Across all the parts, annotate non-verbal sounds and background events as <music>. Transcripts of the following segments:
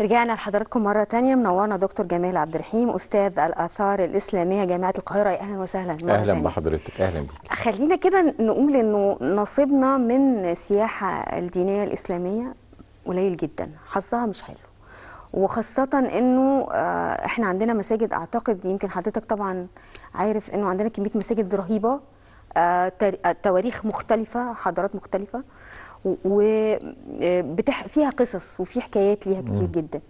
رجعنا لحضراتكم مرة تانية منورنا دكتور جمال عبد الرحيم أستاذ الآثار الإسلامية جامعة القاهرة أهلا وسهلا أهلا بحضرتك أهلا بيك خلينا كده نقول إنه نصيبنا من السياحة الدينية الإسلامية قليل جدا حظها مش حلو وخاصة إنه آه، إحنا عندنا مساجد أعتقد يمكن حضرتك طبعا عارف إنه عندنا كمية مساجد رهيبة آه، آه، تواريخ مختلفة حضارات مختلفة و آه، فيها قصص وفي حكايات ليها كتير جدا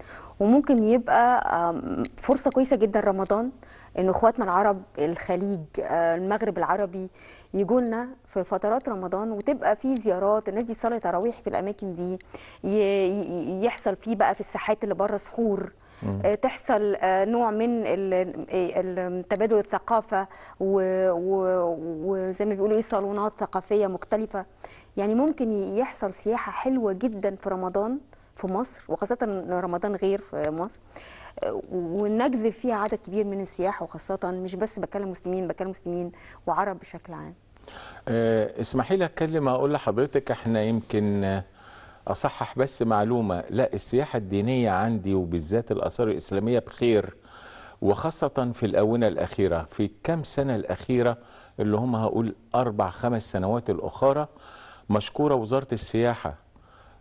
وممكن يبقى فرصه كويسه جدا رمضان ان اخواتنا العرب الخليج آه، المغرب العربي يجوا لنا في فترات رمضان وتبقى في زيارات الناس دي تصلي تراويح في الاماكن دي يحصل فيه بقى في الساحات اللي بره سحور آه، تحصل نوع من تبادل الثقافه وزي ما بيقولوا ايه صالونات ثقافيه مختلفه يعني ممكن يحصل سياحه حلوه جدا في رمضان في مصر وخاصه رمضان غير في مصر أه، ونجذب فيها عدد كبير من السياح وخاصه مش بس بتكلم مسلمين بتكلم مسلمين وعرب بشكل عام أه، اسمحي لي اتكلم اقول لحضرتك احنا يمكن اصحح بس معلومه لا السياحه الدينيه عندي وبالذات الاثار الاسلاميه بخير وخاصة في الآونة الأخيرة في كم سنة الأخيرة اللي هم هقول أربع خمس سنوات الأخرى مشكوره وزاره السياحه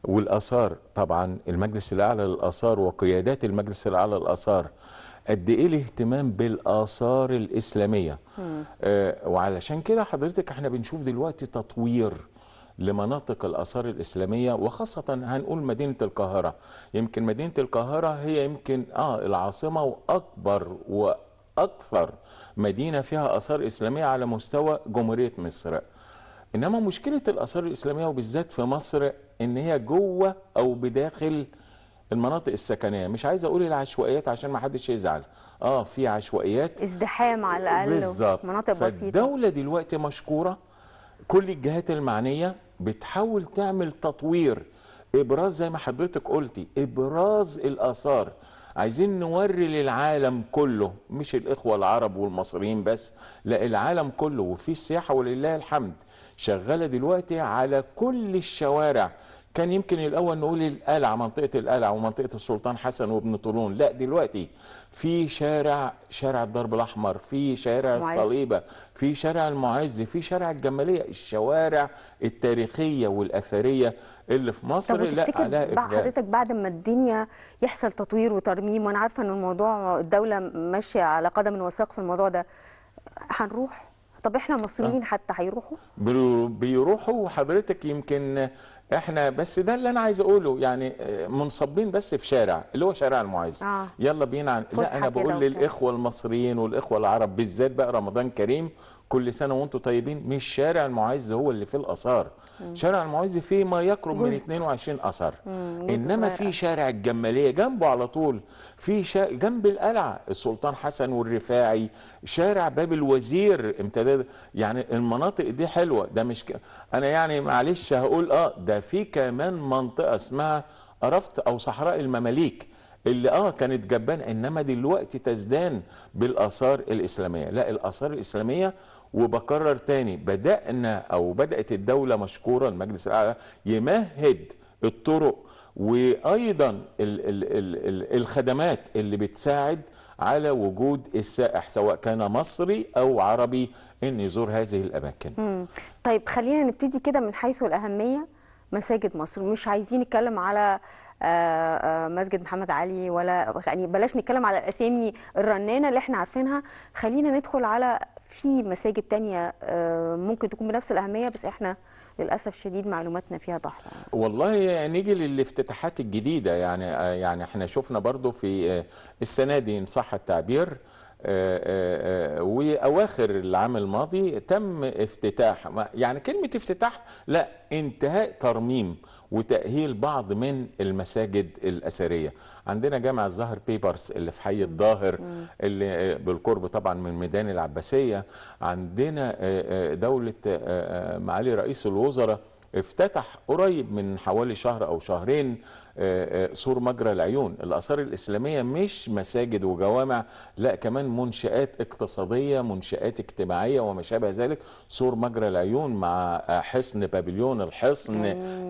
والاثار طبعا المجلس الاعلى للاثار وقيادات المجلس الاعلى للاثار قد ايه الاهتمام بالاثار الاسلاميه آه وعلشان كده حضرتك احنا بنشوف دلوقتي تطوير لمناطق الآثار الإسلامية وخاصة هنقول مدينة القاهرة يمكن مدينة القاهرة هي يمكن آه العاصمة وأكبر وأكثر مدينة فيها آثار إسلامية على مستوى جمهورية مصر انما مشكله الاثار الاسلاميه وبالذات في مصر ان هي جوه او بداخل المناطق السكنيه مش عايز اقول العشوائيات عشان ما حدش يزعل اه في عشوائيات ازدحام على الاقل بالزبط. مناطق بسيطه الدوله دلوقتي مشكوره كل الجهات المعنيه بتحاول تعمل تطوير ابراز زي ما حضرتك قلتي ابراز الاثار عايزين نوري للعالم كله مش الاخوه العرب والمصريين بس لا العالم كله وفي السياحه ولله الحمد شغالة دلوقتي على كل الشوارع كان يمكن الأول نقول القلعة منطقة القلعة ومنطقة السلطان حسن وابن طولون لا دلوقتي في شارع شارع الضرب الأحمر في شارع الصليبة في شارع المعز في شارع الجمالية الشوارع التاريخية والأثرية اللي في مصر لا عليها حضرتك بعد ما الدنيا يحصل تطوير وترميم وأنا عارفة أن الموضوع الدولة ماشية على قدم وساق في الموضوع ده هنروح طب احنا مصريين آه. حتى هيروحوا بيروحوا حضرتك يمكن احنا بس ده اللي انا عايز اقوله يعني منصبين بس في شارع اللي هو شارع المعز آه. يلا بينا لا انا بقول للاخوه المصريين والاخوه العرب بالذات بقى رمضان كريم كل سنه وانتم طيبين مش شارع المعز هو اللي فيه الاثار شارع المعز فيه ما يقرب من 22 اثر انما في شارع الجماليه جنبه على طول في شا... جنب القلعه السلطان حسن والرفاعي شارع باب الوزير امتداد يعني المناطق دي حلوه ده مش ك... انا يعني معلش هقول اه ده في كمان منطقه اسمها رفت او صحراء المماليك اللي اه كانت جبانه انما دلوقتي تزدان بالاثار الاسلاميه لا الاثار الاسلاميه وبكرر تاني بدأنا أو بدأت الدولة مشكورة المجلس الأعلى يمهد الطرق وايضا الـ الـ الـ الخدمات اللي بتساعد على وجود السائح سواء كان مصري او عربي ان يزور هذه الاماكن. طيب خلينا نبتدي كده من حيث الاهميه مساجد مصر مش عايزين نتكلم على آه، آه، مسجد محمد علي ولا يعني بلاش نتكلم على الاسامي الرنانه اللي احنا عارفينها خلينا ندخل على في مساجد تانية آه، ممكن تكون بنفس الأهمية بس إحنا للأسف شديد معلوماتنا فيها ضحرة والله نيجي للافتتاحات الجديدة يعني آه، يعني إحنا شفنا برضو في آه، السنة دي إن صح التعبير آه، آه، آه، واواخر العام الماضي تم افتتاح يعني كلمه افتتاح لا انتهاء ترميم وتاهيل بعض من المساجد الاثريه عندنا جامع الزهر بيبرس اللي في حي الظاهر اللي بالقرب طبعا من ميدان العباسيه عندنا دوله معالي رئيس الوزراء افتتح قريب من حوالي شهر أو شهرين آه، آه، سور مجرى العيون الآثار الإسلامية مش مساجد وجوامع لا كمان منشآت اقتصادية منشآت اجتماعية وما شابه ذلك سور مجرى العيون مع حصن بابليون الحصن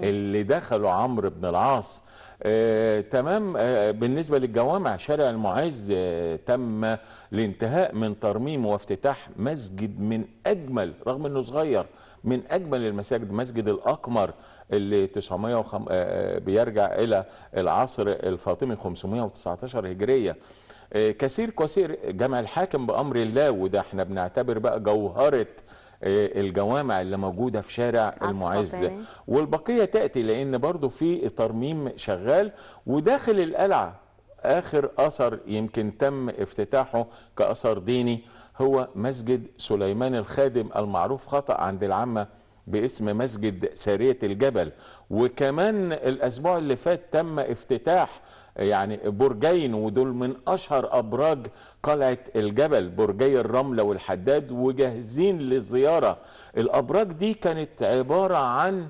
اللي دخله عمرو بن العاص آه تمام آه بالنسبة للجوامع شارع المعز آه تم الانتهاء من ترميم وافتتاح مسجد من أجمل رغم أنه صغير من أجمل المساجد مسجد الأقمر اللي 900 آه،, آه بيرجع إلى العصر الفاطمي 519 هجرية آه كثير كثير جامع الحاكم بأمر الله وده احنا بنعتبر بقى جوهرة آه، الجوامع اللي موجوده في شارع المعز والبقيه تاتي لان برضو في ترميم شغال وداخل القلعه اخر اثر يمكن تم افتتاحه كاثر ديني هو مسجد سليمان الخادم المعروف خطا عند العامه باسم مسجد سارية الجبل وكمان الأسبوع اللي فات تم افتتاح يعني برجين ودول من أشهر أبراج قلعة الجبل برجي الرملة والحداد وجاهزين للزيارة الأبراج دي كانت عبارة عن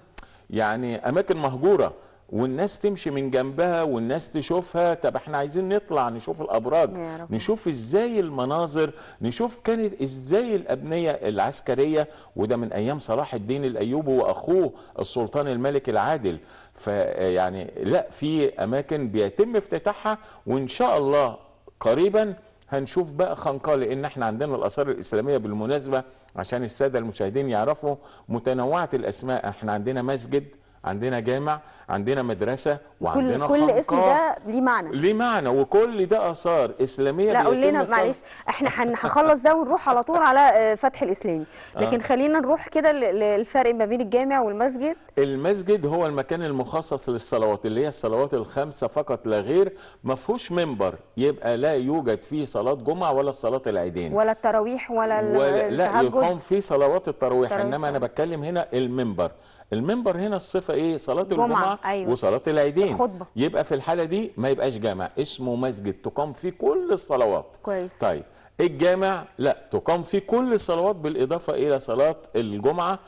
يعني أماكن مهجورة والناس تمشي من جنبها والناس تشوفها طب احنا عايزين نطلع نشوف الابراج نشوف ازاي المناظر نشوف كانت ازاي الابنيه العسكريه وده من ايام صلاح الدين الايوبي واخوه السلطان الملك العادل فيعني لا في اماكن بيتم افتتاحها وان شاء الله قريبا هنشوف بقى خنقة لأن احنا عندنا الآثار الإسلامية بالمناسبة عشان السادة المشاهدين يعرفوا متنوعة الأسماء احنا عندنا مسجد عندنا جامع عندنا مدرسه وعندنا كل, كل اسم ده ليه معنى ليه معنى وكل ده اثار اسلاميه لا قول لنا معلش احنا هنخلص ده ونروح على طول على آه، فتح الاسلامي آه. لكن آه. خلينا نروح كده للفرق ما بين الجامع والمسجد المسجد هو المكان المخصص للصلوات اللي هي الصلوات الخمسه فقط لا غير ما فيهوش منبر يبقى لا يوجد فيه صلاه جمعه ولا صلاه العيدين ولا التراويح ولا, ولا لا يقام فيه صلوات التراويح انما انا بتكلم هنا المنبر المنبر هنا الصفه ايه صلاه الجمعه أيوة. وصلاه العيدين الخطبة. يبقى في الحاله دي ما يبقاش جامع اسمه مسجد تقام فيه كل الصلوات كويس طيب الجامع لا تقام فيه كل الصلوات بالاضافه الى صلاه الجمعه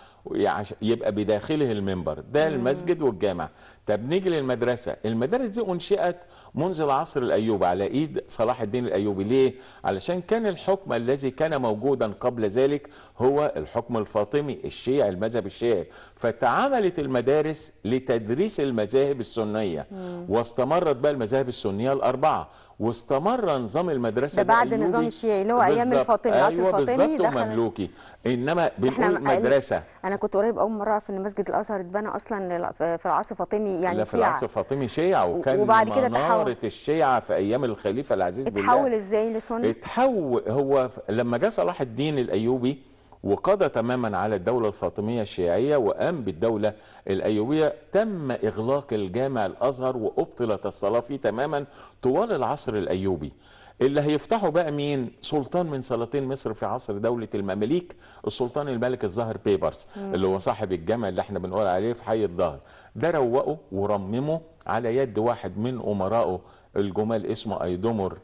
يبقى بداخله المنبر ده المسجد والجامع طب نيجي للمدرسه المدارس دي انشئت منذ العصر الايوبي على ايد صلاح الدين الايوبي ليه علشان كان الحكم الذي كان موجودا قبل ذلك هو الحكم الفاطمي الشيعي المذهب الشيعي فتعاملت المدارس لتدريس المذاهب السنيه مم. واستمرت بقى المذاهب السنيه الاربعه واستمر نظام المدرسه ده بعد النظام الشيعي اللي هو ايام الفاطمي ايوه ده مملوكي انما بنقول مدرسه انا كنت قريب اول مره اعرف ان مسجد الازهر اتبنى اصلا في العصر الفاطمي يعني لا في العصر الفاطمي شيعه وكان وبعد كده مناره الشيعه في ايام الخليفه العزيز اتحول بالله اتحول ازاي لسني اتحول هو لما جه صلاح الدين الايوبي وقضى تماما على الدولة الفاطمية الشيعية وقام بالدولة الأيوبية تم إغلاق الجامع الأزهر وأبطلت الصلاة فيه تماما طوال العصر الأيوبي اللي هيفتحه بقى مين سلطان من سلاطين مصر في عصر دولة المماليك السلطان الملك الظاهر بيبرس مم. اللي هو صاحب الجامع اللي احنا بنقول عليه في حي الظهر ده روقه ورممه على يد واحد من أمرائه الجمال اسمه أيدمر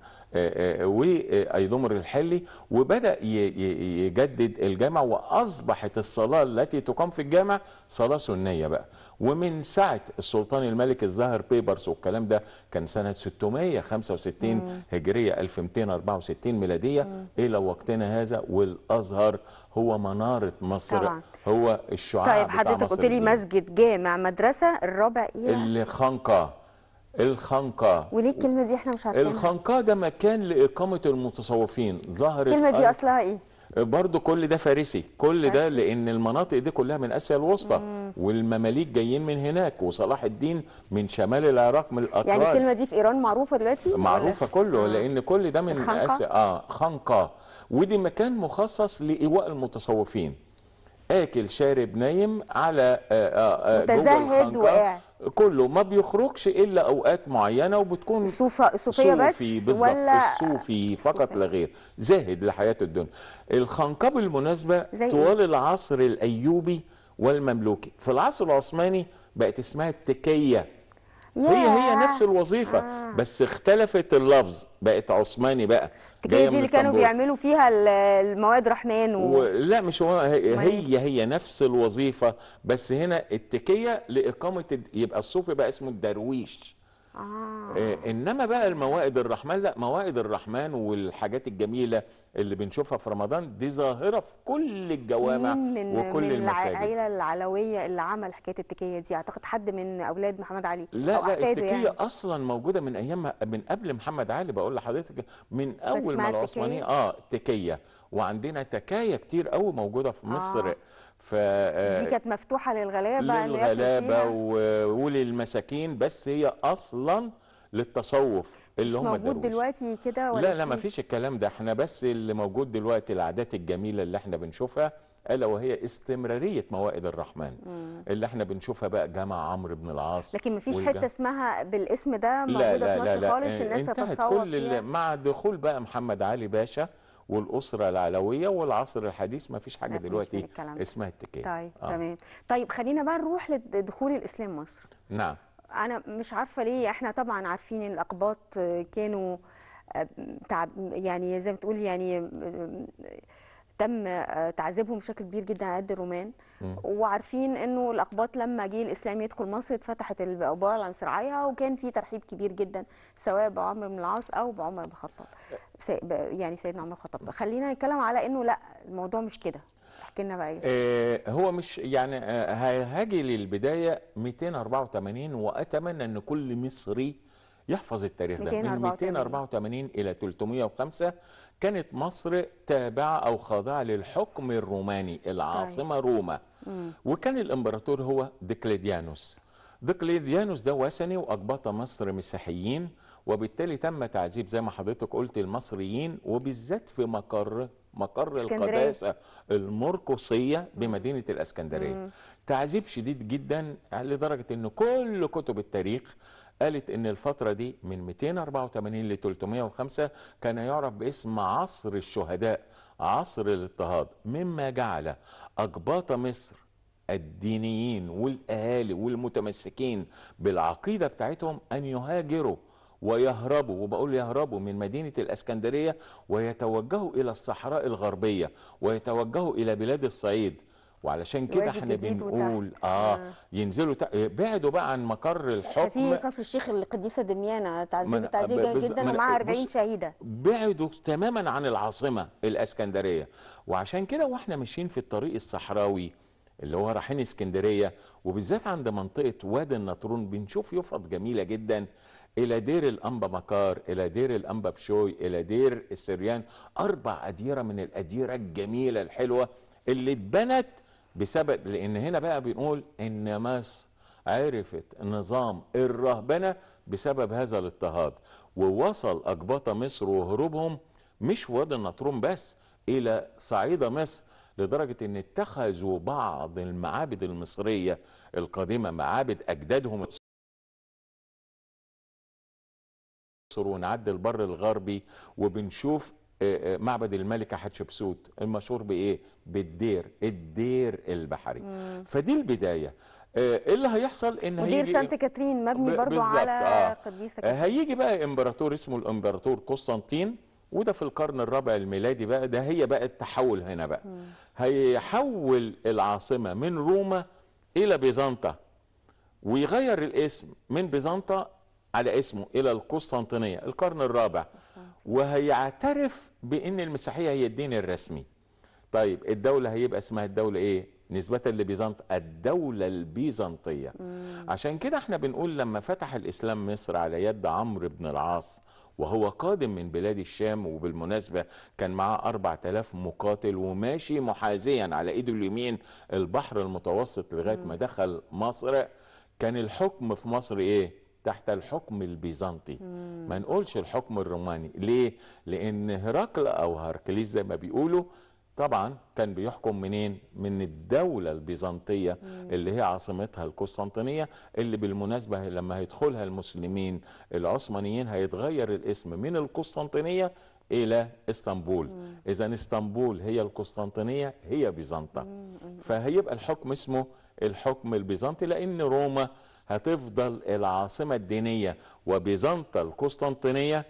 وايدومر الحلي وبدا يجدد الجامع واصبحت الصلاه التي تقام في الجامع صلاه سنيه بقى ومن ساعه السلطان الملك الزاهر بيبرس والكلام ده كان سنه 665 مم. هجريه 1264 ميلاديه مم. الى وقتنا هذا والازهر هو مناره مصر طبعا. هو الشعاع طيب حضرتك قلت لي مسجد جامع مدرسه الرابع ايه الخنقه الخنقاء وليه الكلمة دي احنا مش عارفينها الخنقاء ده مكان لإقامة المتصوفين ظهرت الكلمة دي أصلها إيه؟ برضو كل ده فارسي كل ده لأن المناطق دي كلها من آسيا الوسطى والمماليك جايين من هناك وصلاح الدين من شمال العراق من الأتراك يعني الكلمة دي في إيران معروفة دلوقتي؟ معروفة كله آه. لأن كل ده من الخنقة. آسيا آه خنقة ودي مكان مخصص لإيواء المتصوفين آكل شارب نايم على آه آه, آه، متزهد وقاعد كله ما بيخرجش الا اوقات معينه وبتكون صوفة صوفيه صوفي بس ولا الصوفي فقط لا غير زاهد لحياه الدنيا الخنقب بالمناسبه إيه؟ طوال العصر الايوبي والمملوكي في العصر العثماني بقت اسمها التكيه هي هي نفس الوظيفه آه. بس اختلفت اللفظ بقت عثماني بقى جايه دي اللي كانوا بيعملوا فيها المواد رحمن و... و... لا مش هو هي, هي هي نفس الوظيفه بس هنا التكيه لاقامه يبقى الصوفي بقى اسمه الدرويش آه. آه. انما بقى الموائد الرحمن لا موائد الرحمن والحاجات الجميله اللي بنشوفها في رمضان دي ظاهره في كل الجوامع من وكل من المساجد من العائله العلويه اللي عمل حكايه التكيه دي اعتقد حد من اولاد محمد علي لا أو لا يعني. التكيه يعني. اصلا موجوده من ايام من قبل محمد علي بقول لحضرتك من اول ما العثمانية اه تكيه وعندنا تكايا كتير قوي موجوده في مصر آه. ف آه، دي كانت مفتوحه للغلابه للغلابه وللمساكين بس هي اصلا للتصوف اللي هم موجود دروس. دلوقتي كده ولا لا لا ما فيش الكلام ده احنا بس اللي موجود دلوقتي العادات الجميله اللي احنا بنشوفها الا وهي استمراريه موائد الرحمن مم. اللي احنا بنشوفها بقى جامع عمرو بن العاص لكن مفيش فيش حته اسمها بالاسم ده موجوده لا لا في مصر لا لا خالص لا. الناس تتصور كل مع دخول بقى محمد علي باشا والاسره العلويه والعصر الحديث ما فيش حاجه دلوقتي اسمها اتكال طيب آه. تمام طيب خلينا بقى نروح لدخول الاسلام مصر نعم انا مش عارفه ليه احنا طبعا عارفين ان الاقباط كانوا آه، تعب يعني زي ما تقول يعني آه، تم آه، تعذيبهم بشكل كبير جدا على يد الرومان وعارفين انه الاقباط لما جه الاسلام يدخل مصر اتفتحت الابواب على صراعيها وكان في ترحيب كبير جدا سواء بعمر بن العاص او بعمر بن الخطاب يعني سيدنا عمر الخطاب خلينا نتكلم على انه لا الموضوع مش كده احكي لنا بقى ايه آه، هو مش يعني آه، هاجي للبدايه 284 واتمنى ان كل مصري يحفظ التاريخ ده من 284 إلى 305 كانت مصر تابعة أو خاضعة للحكم الروماني العاصمة طيب. روما وكان الإمبراطور هو ديكليديانوس ديكليديانوس ده وثني وأقبط مصر مسيحيين وبالتالي تم تعذيب زي ما حضرتك قلت المصريين وبالذات في مقر مقر القداسة المرقصية بمدينة الأسكندرية مم. تعذيب شديد جدا لدرجة أن كل كتب التاريخ قالت أن الفترة دي من 284 ل 305 كان يعرف باسم عصر الشهداء عصر الاضطهاد مما جعل أقباط مصر الدينيين والأهالي والمتمسكين بالعقيدة بتاعتهم أن يهاجروا ويهربوا وبقول يهربوا من مدينة الأسكندرية ويتوجهوا إلى الصحراء الغربية ويتوجهوا إلى بلاد الصعيد وعلشان كده احنا بنقول آه, اه ينزلوا بعدوا بقى عن مقر الحكم في كفر الشيخ القديسه دميانه تعذيب تعذيب جدا من... ومعاه 40 شهيده بعدوا تماما عن العاصمه الاسكندريه وعشان كده واحنا ماشيين في الطريق الصحراوي اللي هو رايحين اسكندريه وبالذات عند منطقه وادي النطرون بنشوف يفط جميله جدا الى دير الانبا مكار الى دير الانبا بشوي الى دير السريان اربع اديره من الاديره الجميله الحلوه اللي اتبنت بسبب لان هنا بقى بنقول ان مصر عرفت نظام الرهبنه بسبب هذا الاضطهاد ووصل اقباط مصر وهروبهم مش في وادي النطرون بس الى صعيده مصر لدرجة ان اتخذوا بعض المعابد المصرية القديمة معابد اجدادهم ونعدي البر الغربي وبنشوف آه، آه، معبد الملكة حتشبسوت المشهور بإيه؟ بالدير الدير البحري مم. فدي البداية ايه اللي هيحصل ان هيجي ودير سانت كاترين مبني برضو على آه. قديسه آه، كاترين. هيجي بقى امبراطور اسمه الامبراطور قسطنطين وده في القرن الرابع الميلادي بقى ده هي بقى التحول هنا بقى مم. هيحول العاصمة من روما إلى بيزنطة ويغير الاسم من بيزنطة على اسمه إلى القسطنطينية القرن الرابع وهيعترف بأن المسيحية هي الدين الرسمي طيب الدولة هيبقى اسمها الدولة إيه؟ نسبة لبيزنط الدولة البيزنطية مم. عشان كده احنا بنقول لما فتح الإسلام مصر على يد عمرو بن العاص وهو قادم من بلاد الشام وبالمناسبة كان معاه 4000 مقاتل وماشي محاذيا على ايده اليمين البحر المتوسط لغاية ما دخل مصر كان الحكم في مصر ايه تحت الحكم البيزنطي مم. ما نقولش الحكم الروماني ليه لان هرقل او هركليس زي ما بيقولوا طبعا كان بيحكم منين من الدولة البيزنطية اللي هي عاصمتها القسطنطينية اللي بالمناسبة لما هيدخلها المسلمين العثمانيين هيتغير الاسم من القسطنطينية إلى اسطنبول إذا اسطنبول هي القسطنطينية هي بيزنطة فهيبقى الحكم اسمه الحكم البيزنطي لأن روما هتفضل العاصمة الدينية وبيزنطة القسطنطينية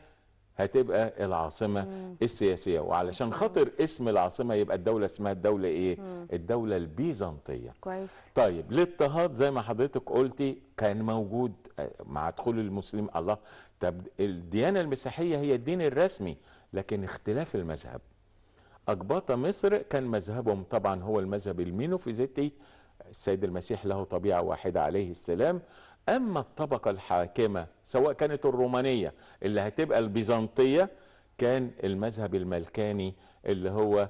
هتبقى العاصمة مم. السياسية وعلشان خاطر اسم العاصمة يبقى الدولة اسمها الدولة ايه مم. الدولة البيزنطية كويس. طيب الاضطهاد زي ما حضرتك قلتي كان موجود آه، مع دخول المسلم الله طب الديانة المسيحية هي الدين الرسمي لكن اختلاف المذهب أقباط مصر كان مذهبهم طبعا هو المذهب المينوفيزيتي السيد المسيح له طبيعة واحدة عليه السلام أما الطبقة الحاكمة سواء كانت الرومانية اللي هتبقى البيزنطية كان المذهب الملكاني اللي هو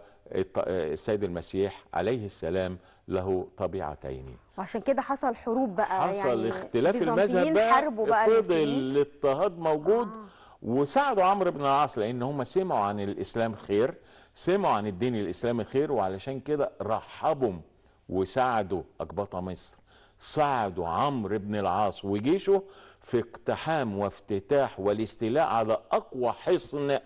السيد المسيح عليه السلام له طبيعتين وعشان كده حصل حروب بقى حصل يعني اختلاف المذهب بقى, بقى فضل الاضطهاد موجود آه. وساعدوا عمرو بن العاص لان هم سمعوا عن الاسلام خير سمعوا عن الدين الاسلامي خير وعلشان كده رحبوا وساعدوا اقباط مصر صعدوا عمرو بن العاص وجيشه في اقتحام وافتتاح والاستيلاء على أقوى حصن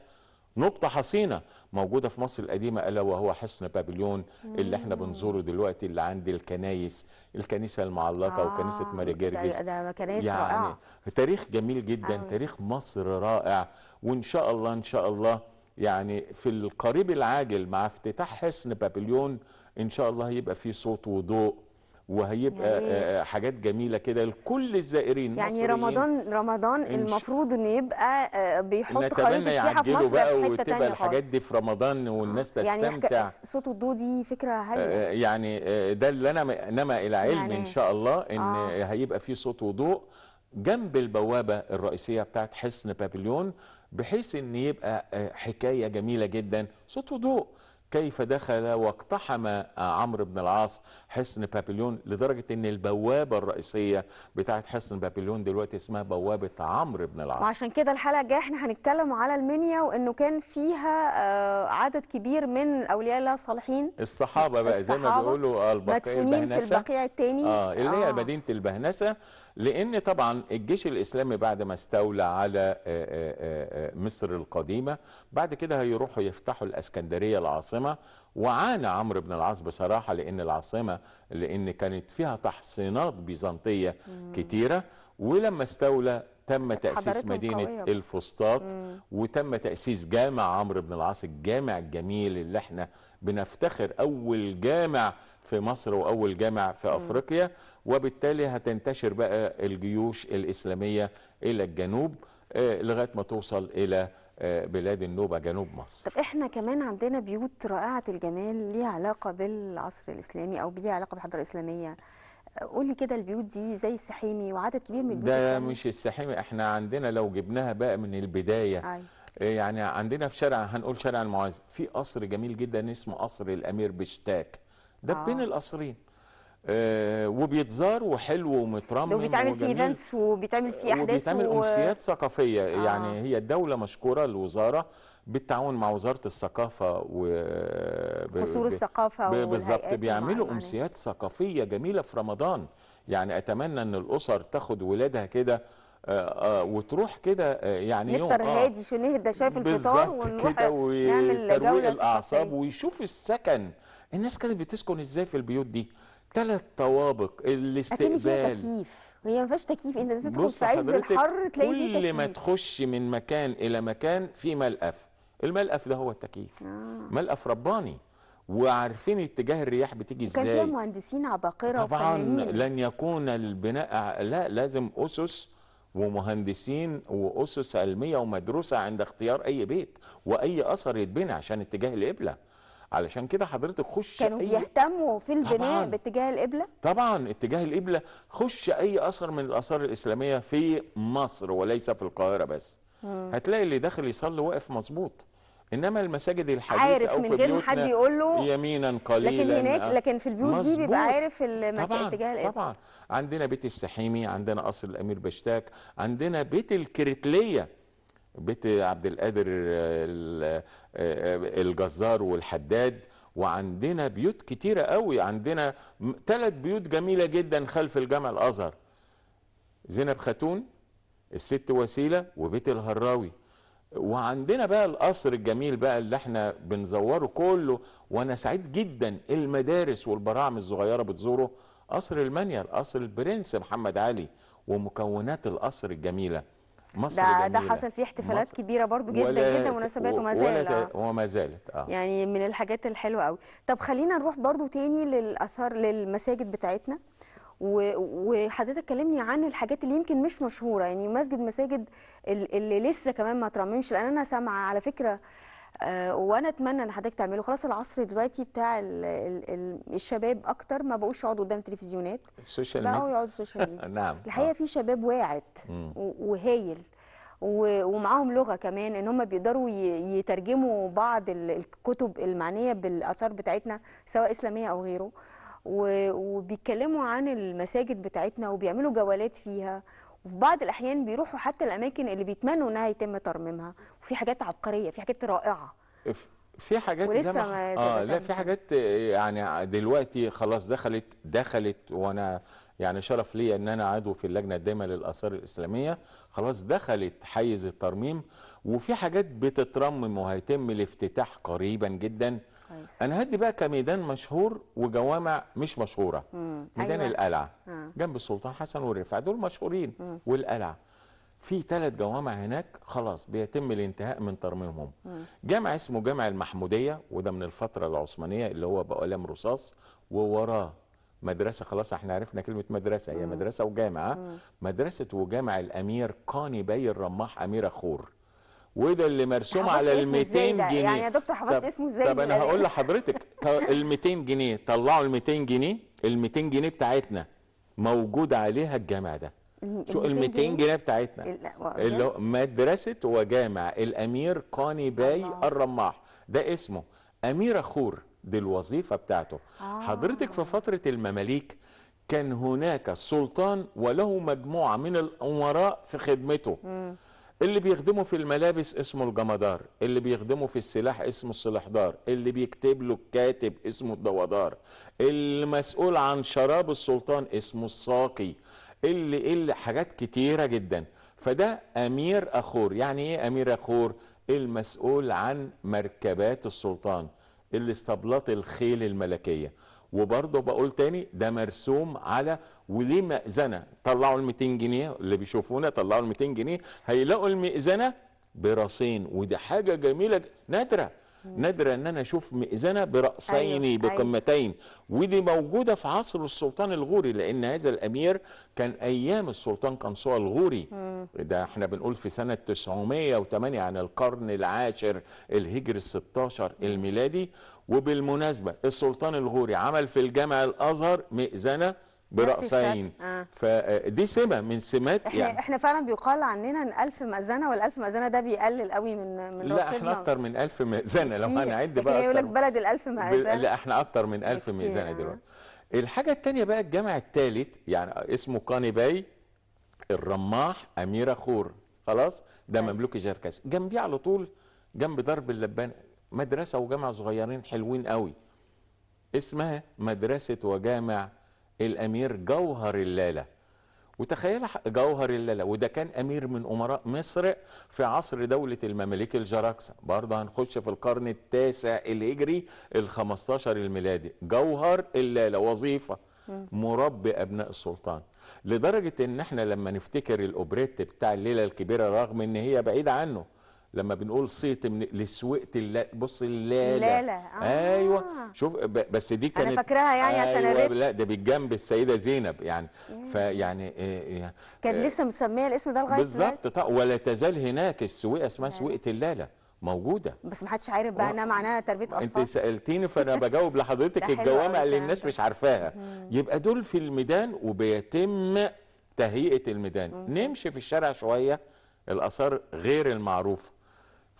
نقطة حصينة موجودة في مصر القديمة ألا وهو حصن بابليون اللي احنا بنزوره دلوقتي اللي عند الكنايس الكنيسة المعلقة آه وكنيسة ماري جرجس ده, ده كنيسة يعني تاريخ جميل جدا آه. تاريخ مصر رائع وإن شاء الله إن شاء الله يعني في القريب العاجل مع افتتاح حصن بابليون ان شاء الله يبقى في صوت وضوء وهيبقى يعني آه، آه، حاجات جميله كده لكل الزائرين يعني رمضان رمضان المفروض انه يبقى آه، بيحط خريطه السياحه في مصر بقى في حته تانية الحاجات دي في رمضان والناس يعني تستمتع يعني صوت الضوء دي فكره هل يعني ده اللي انا نما الى علم يعني ان شاء الله ان آه. هيبقى في صوت وضوء جنب البوابه الرئيسيه بتاعت حصن بابليون بحيث ان يبقى حكايه جميله جدا صوت وضوء كيف دخل واقتحم عمرو بن العاص حصن بابليون لدرجة ان البوابة الرئيسية بتاعه حصن بابليون دلوقتي اسمها بوابة عمرو بن العاص وعشان كده الحلقة الجاية احنا هنتكلم على المنيا وانه كان فيها آه، عدد كبير من اولياء الله الصالحين الصحابة بقى الصحابة زي ما بيقولوا آه، البقيع البهنسة في البقيع الثاني اه اللي هي آه. مدينة البهنسة لان طبعا الجيش الاسلامي بعد ما استولى على آه، آه، آه، مصر القديمه بعد كده هيروحوا يفتحوا الاسكندريه العاصمه وعانى عمرو بن العاص بصراحه لان العاصمه لان كانت فيها تحصينات بيزنطيه كتيره ولما استولى تم تأسيس مدينة الفسطاط وتم تأسيس جامع عمرو بن العاص الجامع الجميل اللي احنا بنفتخر أول جامع في مصر وأول جامع في مم. أفريقيا وبالتالي هتنتشر بقى الجيوش الإسلامية إلى الجنوب آه، لغاية ما توصل إلى آه، بلاد النوبة جنوب مصر طب احنا كمان عندنا بيوت رائعة الجمال ليها علاقة بالعصر الإسلامي أو ليها علاقة بالحضارة الإسلامية قولي كده البيوت دي زي السحيمي وعدد كبير من البيوت ده يعني. مش السحيمي احنا عندنا لو جبناها بقى من البداية أي. آه، يعني عندنا في شارع هنقول شارع المعز في قصر جميل جدا اسمه قصر الأمير بشتاك ده آه. بين القصرين آه وبيتزار وحلو ومترمم وبيتعمل فيه ايفنتس وبيتعمل فيه احداث وبيتعمل و... امسيات ثقافيه يعني آه. يعني هي الدوله مشكوره الوزاره بالتعاون مع وزاره الثقافه و قصور الثقافه بالظبط بيعملوا امسيات ثقافيه جميله في رمضان يعني اتمنى ان الاسر تاخد ولادها كده آه آه وتروح كده آه يعني نفطر يوم آه. هادي شو نهدى شايف الفطار ونروح كده نعمل الاعصاب ويشوف السكن الناس كانت بتسكن ازاي في البيوت دي ثلاث طوابق الاستقبال تكييف هي ما فيهاش تكييف انت تدخل في عز الحر تلاقي كل تكييف. ما تخش من مكان الى مكان في ملقف الملقف ده هو التكييف آه. ملقف رباني وعارفين اتجاه الرياح بتيجي ازاي كان فيها مهندسين عباقره طبعا وفنانين. لن يكون البناء لا لازم اسس ومهندسين واسس علميه ومدروسه عند اختيار اي بيت واي اثر يتبنى عشان اتجاه القبله علشان كده حضرتك خش كانوا أي... بيهتموا في البناء باتجاه القبله طبعا اتجاه القبله خش اي اثر من الاثار الاسلاميه في مصر وليس في القاهره بس مم. هتلاقي اللي داخل يصلي واقف مظبوط انما المساجد الحديثه او في بيوتنا حد يقول له يمينا قليلا لكن هناك آه، لكن في البيوت دي بيبقى عارف المكان اتجاه الايه طبعا عندنا بيت السحيمي عندنا قصر الامير بشتاك عندنا بيت الكرتليه بيت عبد القادر الجزار والحداد وعندنا بيوت كتيرة قوي عندنا ثلاث بيوت جميلة جدا خلف الجامع الأزهر زينب خاتون الست وسيلة وبيت الهراوي وعندنا بقى القصر الجميل بقى اللي احنا بنزوره كله وانا سعيد جدا المدارس والبراعم الصغيرة بتزوره قصر المنيل قصر البرنس محمد علي ومكونات القصر الجميله مصر ده جميلة. ده حصل فيه احتفالات مصر. كبيره برضو جدا جدا مناسبات وما زالت وما زالت اه يعني من الحاجات الحلوه قوي طب خلينا نروح برضو تاني للاثار للمساجد بتاعتنا وحضرتك كلمني عن الحاجات اللي يمكن مش مشهوره يعني مسجد مساجد اللي لسه كمان ما ترممش لان انا سامعه على فكره آه، وانا اتمنى ان حضرتك تعمله خلاص العصر دلوقتي بتاع الـ الـ الشباب اكتر ما بقوش يقعدوا قدام التلفزيونات السوشيال ميديا بقوا يقعدوا السوشيال <laughs> ميديا نعم الحقيقه آه. في شباب واعد وهايل ومعاهم لغه كمان ان هم بيقدروا يترجموا بعض الكتب المعنيه بالاثار بتاعتنا سواء اسلاميه او غيره وبيتكلموا عن المساجد بتاعتنا وبيعملوا جولات فيها وفي بعض الاحيان بيروحوا حتى الاماكن اللي بيتمنوا انها يتم ترميمها وفي حاجات عبقريه في حاجات رائعه في حاجات ولسه ما اه لا في حاجات يعني دلوقتي خلاص دخلت دخلت وانا يعني شرف ليا ان انا عضو في اللجنه الدائمه للاثار الاسلاميه خلاص دخلت حيز الترميم وفي حاجات بتترمم وهيتم الافتتاح قريبا جدا أيوة. انا هدي بقى كميدان مشهور وجوامع مش مشهوره مم. ميدان أيوة. القلعه آه. جنب السلطان حسن والرفاعي دول مشهورين والقلعه في ثلاث جوامع هناك خلاص بيتم الانتهاء من ترميمهم جامع اسمه جامع المحموديه وده من الفتره العثمانيه اللي هو بقلم رصاص ووراه مدرسة خلاص احنا عرفنا كلمة مدرسة هي مم. مدرسة وجامعة مم. مدرسة وجامع الأمير قاني بي الرماح أمير أخور وده اللي مرسوم على ال 200 جنيه يعني يا دكتور حفظت اسمه ازاي طب انا هقول لحضرتك ال 200 جنيه طلعوا ال 200 جنيه ال 200 جنيه بتاعتنا موجود عليها الجامع ده شو ال 200 جنيه بتاعتنا اللي هو مدرسه وجامع الامير قاني باي الرماح ده اسمه امير اخور دي الوظيفه بتاعته آه. حضرتك في فتره المماليك كان هناك سلطان وله مجموعه من الامراء في خدمته مم. اللي بيخدمه في الملابس اسمه الجمدار اللي بيخدمه في السلاح اسمه السلاحدار اللي بيكتب له الكاتب اسمه الدوادار المسؤول عن شراب السلطان اسمه الساقي اللي إيه اللي حاجات كتيرة جدا فده أمير أخور يعني إيه أمير أخور المسؤول عن مركبات السلطان اللي اسطبلات الخيل الملكية وبرضه بقول تاني ده مرسوم على وليه مأذنة طلعوا ال 200 جنيه اللي بيشوفونا طلعوا ال 200 جنيه هيلاقوا المئذنة براسين ودي حاجة جميلة نادرة نادرة ان انا اشوف مئذنة برأسين أيوة, أيوه. بقمتين أيوة ودي موجودة في عصر السلطان الغوري لان هذا الامير كان ايام السلطان قنصوة الغوري مم. ده احنا بنقول في سنة 908 عن القرن العاشر الهجري 16 الميلادي وبالمناسبة السلطان الغوري عمل في الجامع الازهر مئذنة برأسين آه. فدي آه، سمة من سمات احنا يعني احنا فعلا بيقال عننا ان 1000 مأذنة والألف مأذنة ده بيقلل قوي من من لا احنا اكتر من 1000 مأذنة لو هنعد بقى يقول لك بلد ال1000 مأذنة لا احنا اكتر من 1000 مأذنة آه. دلوقتي الحاجة الثانية بقى الجامع الثالث يعني اسمه قانباي الرماح أميرة خور خلاص ده مملوك جركس جنبيه على طول جنب درب اللبان مدرسة وجامع صغيرين حلوين قوي اسمها مدرسة وجامع الامير جوهر اللالة وتخيل جوهر اللالة وده كان امير من امراء مصر في عصر دولة المماليك الجراكسة برضه هنخش في القرن التاسع الهجري ال15 الميلادي جوهر اللالة وظيفة مربي ابناء السلطان لدرجة ان احنا لما نفتكر الاوبريت بتاع الليلة الكبيرة رغم ان هي بعيدة عنه لما بنقول صيت من لسوقت اللا بص اللاله لا أيوة. آه. ايوه شوف بس دي كانت انا فاكراها يعني أيوة عشان أيوة لا ده بالجنب السيده زينب يعني فيعني إيه كانت آه، كان آه. لسه مسميه الاسم ده لغايه بالظبط ولا تزال هناك السويقه اسمها سويقه اللاله موجوده بس ما حدش عارف بقى انها معناها تربيه اطفال انت سالتيني <laughs> فانا بجاوب لحضرتك الجوامع اللي الناس مش عارفاها يبقى دول في الميدان وبيتم تهيئه الميدان نمشي في الشارع شويه الاثار غير المعروفه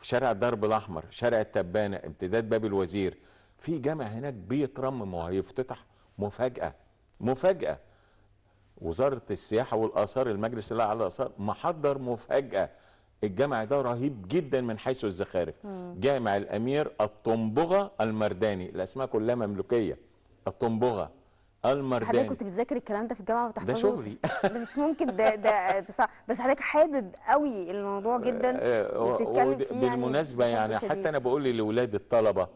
شارع الدرب الاحمر شارع التبانه امتداد باب الوزير في جامع هناك بيترمم وهيفتتح مفاجاه مفاجاه وزاره السياحه والاثار المجلس الاعلى للاثار محضر مفاجاه الجامع ده رهيب جدا من حيث الزخارف مم. جامع الامير الطنبغه المرداني الاسماء كلها مملوكيه الطنبغه المرداني حضرتك كنت بتذاكر الكلام ده في الجامعه وتحفظه ده شغلي <laughs> ده مش ممكن ده ده بس بس حضرتك حابب قوي الموضوع جدا آه، آه، وبتتكلم فيه يعني بالمناسبه يعني حتى انا بقول لاولاد الطلبه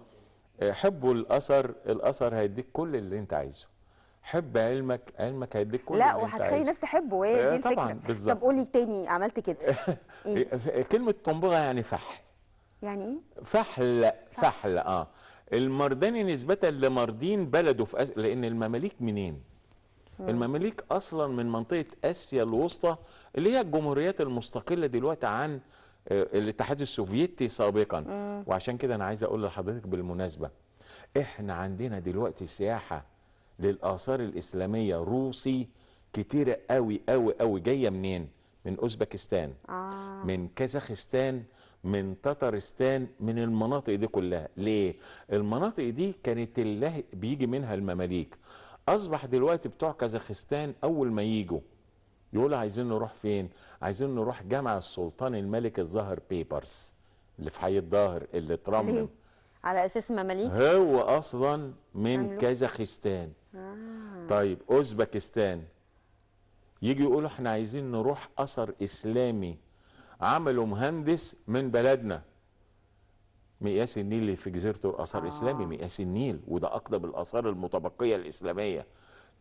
آه، حبوا الاثر الاثر هيديك كل اللي انت عايزه حب علمك علمك هيديك كل لا وهتخلي الناس تحبه ايه دي الفكره طبعا بالظبط طب قولي تاني عملت كده <laughs> إيه؟ كلمه طنبغه يعني فحل يعني ايه فحل فحل اه المرداني نسبة لمردين بلده في أس... لأن المماليك منين؟ آه. المماليك أصلا من منطقة آسيا الوسطى اللي هي الجمهوريات المستقلة دلوقتي عن آه، الاتحاد السوفيتي سابقا آه. وعشان كده أنا عايز أقول لحضرتك بالمناسبة إحنا عندنا دلوقتي سياحة للآثار الإسلامية روسي كتيرة قوي قوي قوي جاية منين؟ من أوزبكستان آه. من كازاخستان من تترستان من المناطق دي كلها ليه المناطق دي كانت اللاهق بيجي منها المماليك اصبح دلوقتي بتوع كازاخستان اول ما يجوا يقولوا عايزين نروح فين عايزين نروح جامع السلطان الملك الظاهر بيبرز اللي في حي الظاهر اللي ترمم على اساس مماليك هو اصلا من كازاخستان آه. طيب اوزبكستان يجي يقولوا احنا عايزين نروح اثر اسلامي عملوا مهندس من بلدنا مقياس النيل اللي في جزيرته الاثار آه. اسلامي مقياس النيل وده اقدم الاثار المتبقيه الاسلاميه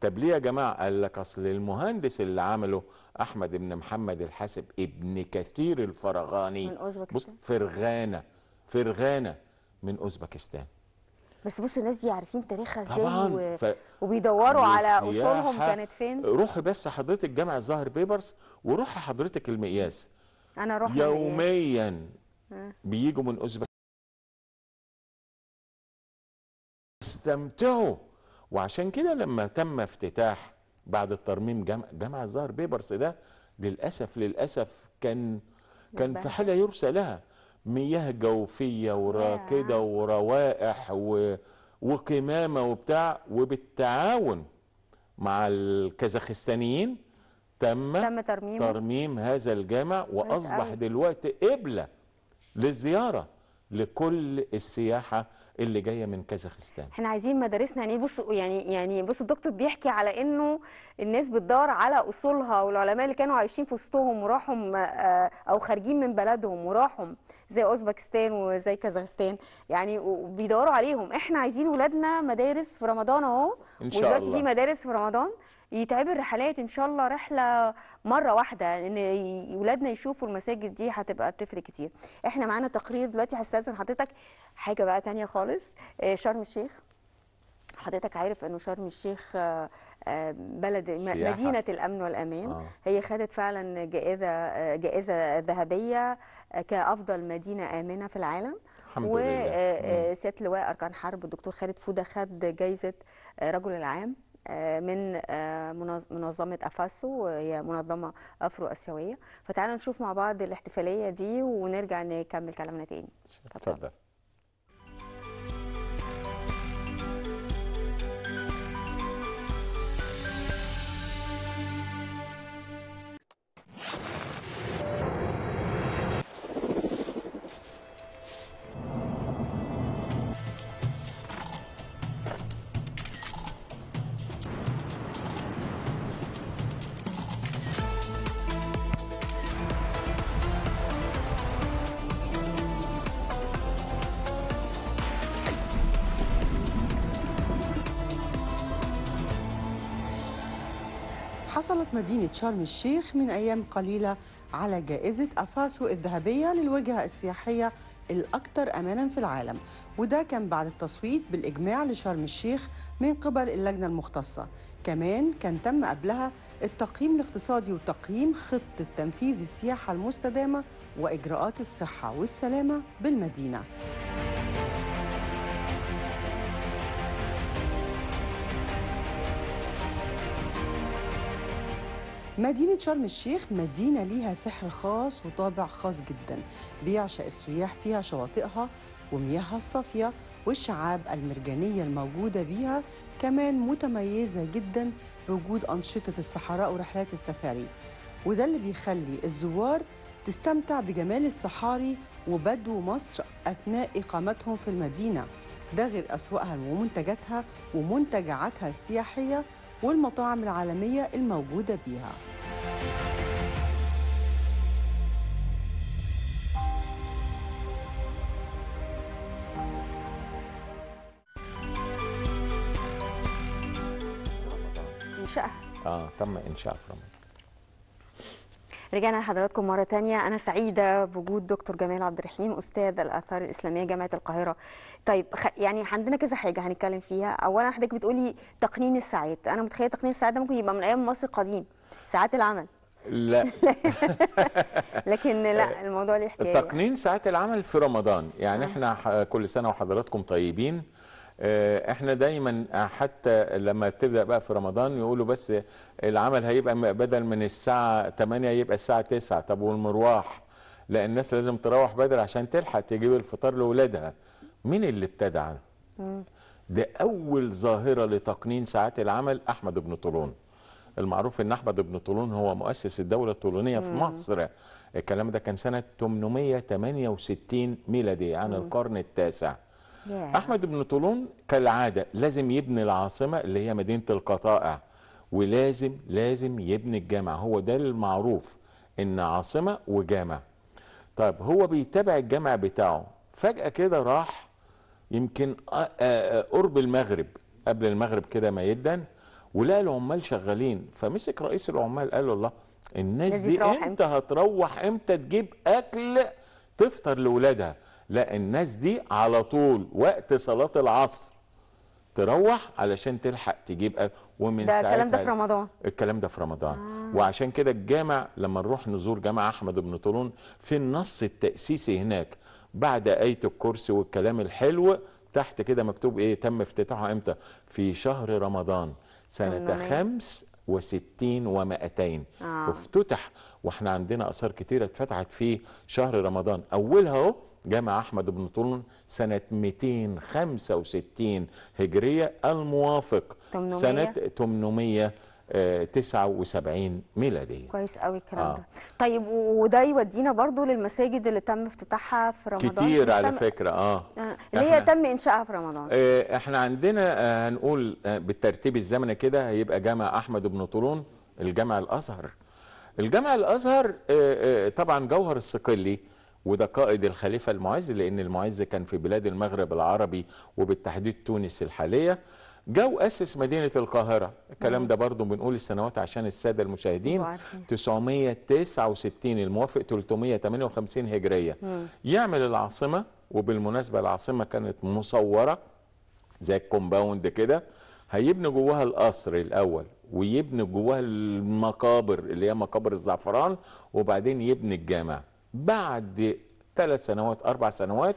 طب ليه يا جماعه قال لك اصل المهندس اللي عمله احمد بن محمد الحاسب ابن كثير الفرغاني من اوزبكستان فرغانه فرغانه من اوزبكستان بس بص الناس دي عارفين تاريخها ازاي و... ف... وبيدوروا على اصولهم كانت فين روحي بس حضرتك جامع الظاهر بيبرس وروحي حضرتك المقياس انا اروح يوميا بيجوا من اوزبكستان وعشان كده لما تم افتتاح بعد الترميم جامع جامعه الزهر بيبرس ده للاسف للاسف كان كان في حاله يرسى لها مياه جوفيه وراكده وروائح و وقمامه وبتاع وبالتعاون مع الكازاخستانيين تم تم ترميم ترميم هذا الجامع واصبح دلوقتي قبله للزياره لكل السياحه اللي جايه من كازاخستان احنا عايزين مدارسنا يعني بصوا يعني يعني بصوا الدكتور بيحكي على انه الناس بتدور على اصولها والعلماء اللي كانوا عايشين في وسطهم وراحوا آه، او خارجين من بلدهم وراحوا زي اوزبكستان وزي كازاخستان يعني وبيدوروا عليهم احنا عايزين ولادنا مدارس في رمضان اهو ودلوقتي في مدارس في رمضان يتعبر رحلات ان شاء الله رحله مره واحده ان اولادنا يشوفوا المساجد دي هتبقى بتفرق كتير احنا معانا تقرير دلوقتي هستاذن حضرتك حاجه بقى تانية خالص آه، شرم الشيخ حضرتك عارف انه شرم الشيخ آه، آه، بلد سياحة. مدينه الامن والامان آه. هي خدت فعلا جائزه جائزه ذهبيه كافضل مدينه امنه في العالم الحمد لله وسياده لواء اركان حرب الدكتور خالد فوده خد جائزه رجل العام آه، من آه، منظمه افاسو هي منظمه افرو اسيويه فتعالوا نشوف مع بعض الاحتفاليه دي ونرجع نكمل كلامنا تاني تفضل مدينة شرم الشيخ من أيام قليلة على جائزة أفاسو الذهبية للوجهة السياحية الأكثر أمانا في العالم وده كان بعد التصويت بالإجماع لشرم الشيخ من قبل اللجنة المختصة كمان كان تم قبلها التقييم الاقتصادي وتقييم خطة تنفيذ السياحة المستدامة وإجراءات الصحة والسلامة بالمدينة مدينة شرم الشيخ مدينة ليها سحر خاص وطابع خاص جدا بيعشق السياح فيها شواطئها ومياهها الصافية والشعاب المرجانية الموجودة بيها كمان متميزة جدا بوجود أنشطة الصحراء ورحلات السفاري وده اللي بيخلي الزوار تستمتع بجمال الصحاري وبدو مصر أثناء إقامتهم في المدينة ده غير أسواقها ومنتجاتها ومنتجعاتها السياحية والمطاعم العالمية الموجودة بيها إنشائها آه تم إنشاء فرامل رجعنا لحضراتكم مرة تانية أنا سعيدة بوجود دكتور جمال عبد الرحيم أستاذ الآثار الإسلامية جامعة القاهرة طيب يعني عندنا كذا حاجه هنتكلم فيها اولا حضرتك بتقولي تقنين الساعات انا متخيله تقنين الساعات ده ممكن يبقى من ايام مصر القديم ساعات العمل لا <laughs> لكن لا آه، الموضوع ليه حكايه تقنين ساعات العمل في رمضان يعني آه. احنا كل سنه وحضراتكم طيبين آه، احنا دايما حتى لما تبدا بقى في رمضان يقولوا بس العمل هيبقى بدل من الساعه 8 يبقى الساعه 9 طب والمروح لان الناس لازم تروح بدري عشان تلحق تجيب الفطار لاولادها مين اللي ابتدع ده اول ظاهره لتقنين ساعات العمل احمد بن طولون المعروف ان احمد بن طولون هو مؤسس الدوله الطولونيه في مصر الكلام ده كان سنه 868 ميلادي عن القرن التاسع احمد بن طولون كالعاده لازم يبني العاصمه اللي هي مدينه القطائع ولازم لازم يبني الجامع هو ده المعروف ان عاصمه وجامع طيب هو بيتابع الجامع بتاعه فجاه كده راح يمكن آه، آه، قرب المغرب قبل المغرب كده ما يدن ولقى العمال شغالين فمسك رئيس العمال قال له الله الناس دي امتى هتروح امتى تجيب اكل تفطر لاولادها لا الناس دي على طول وقت صلاه العصر تروح علشان تلحق تجيب أكل ومن ده الكلام ده في رمضان الكلام ده في رمضان آه. وعشان كده الجامع لما نروح نزور جامع احمد بن طولون في النص التاسيسي هناك بعد آية الكرسي والكلام الحلو تحت كده مكتوب إيه تم افتتاحه إمتى في شهر رمضان سنة خمس وستين ومائتين آه. افتتح واحنا عندنا اثار كتيره اتفتحت في شهر رمضان اولها اهو جامع احمد بن طولون سنه 265 هجريه الموافق 800. سنه 800 79 ميلادية كويس قوي الكلام آه. ده طيب وده يودينا برضو للمساجد اللي تم افتتاحها في رمضان كتير على فكرة آه. آه. اللي هي تم إنشائها في رمضان آه احنا عندنا آه هنقول آه بالترتيب الزمني كده هيبقى جامع أحمد بن طولون الجامع الأزهر الجامع الأزهر آه آه طبعا جوهر الصقلي وده قائد الخليفة المعز لأن المعز كان في بلاد المغرب العربي وبالتحديد تونس الحالية جو أسس مدينه القاهره الكلام ده برضو بنقول السنوات عشان الساده المشاهدين 969 الموافق 358 هجريه يعمل العاصمه وبالمناسبه العاصمه كانت مصوره زي الكومباوند كده هيبني جواها القصر الاول ويبني جواها المقابر اللي هي مقابر الزعفران وبعدين يبني الجامع بعد ثلاث سنوات اربع سنوات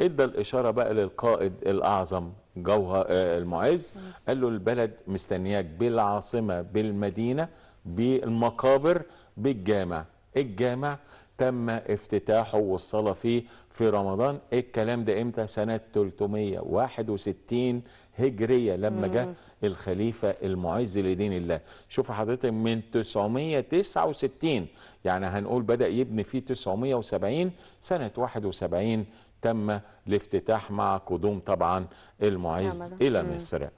ادى الاشاره بقى للقائد الاعظم جوهر آه، المعز قال له البلد مستنياك بالعاصمة بالمدينة بالمقابر بالجامع الجامع تم افتتاحه والصلاة فيه في رمضان الكلام ده امتى سنة 361 هجرية لما جاء الخليفة المعز لدين الله شوف حضرتك من 969 يعني هنقول بدأ يبني فيه 970 سنة 71 تم الافتتاح مع قدوم طبعا المعز الى مصر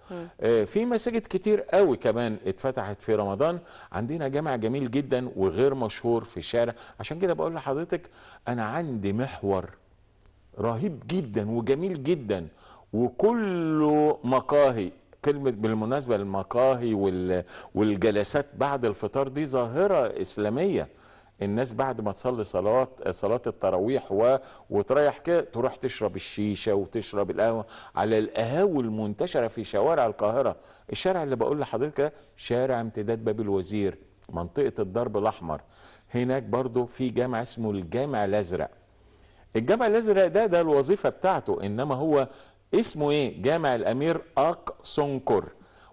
آه، في مساجد كتير قوي كمان اتفتحت في رمضان عندنا جامع جميل جدا وغير مشهور في الشارع عشان كده بقول لحضرتك انا عندي محور رهيب جدا وجميل جدا وكله مقاهي كلمة بالمناسبة المقاهي والجلسات بعد الفطار دي ظاهرة إسلامية الناس بعد ما تصلي صلاه صلاه التراويح و... وتريح كده تروح تشرب الشيشه وتشرب القهوه على القهاوي المنتشره في شوارع القاهره الشارع اللي بقول لحضرتك شارع امتداد باب الوزير منطقه الضرب الاحمر هناك برضو في جامع اسمه الجامع الازرق الجامع الازرق ده ده الوظيفه بتاعته انما هو اسمه ايه جامع الامير اك سونكور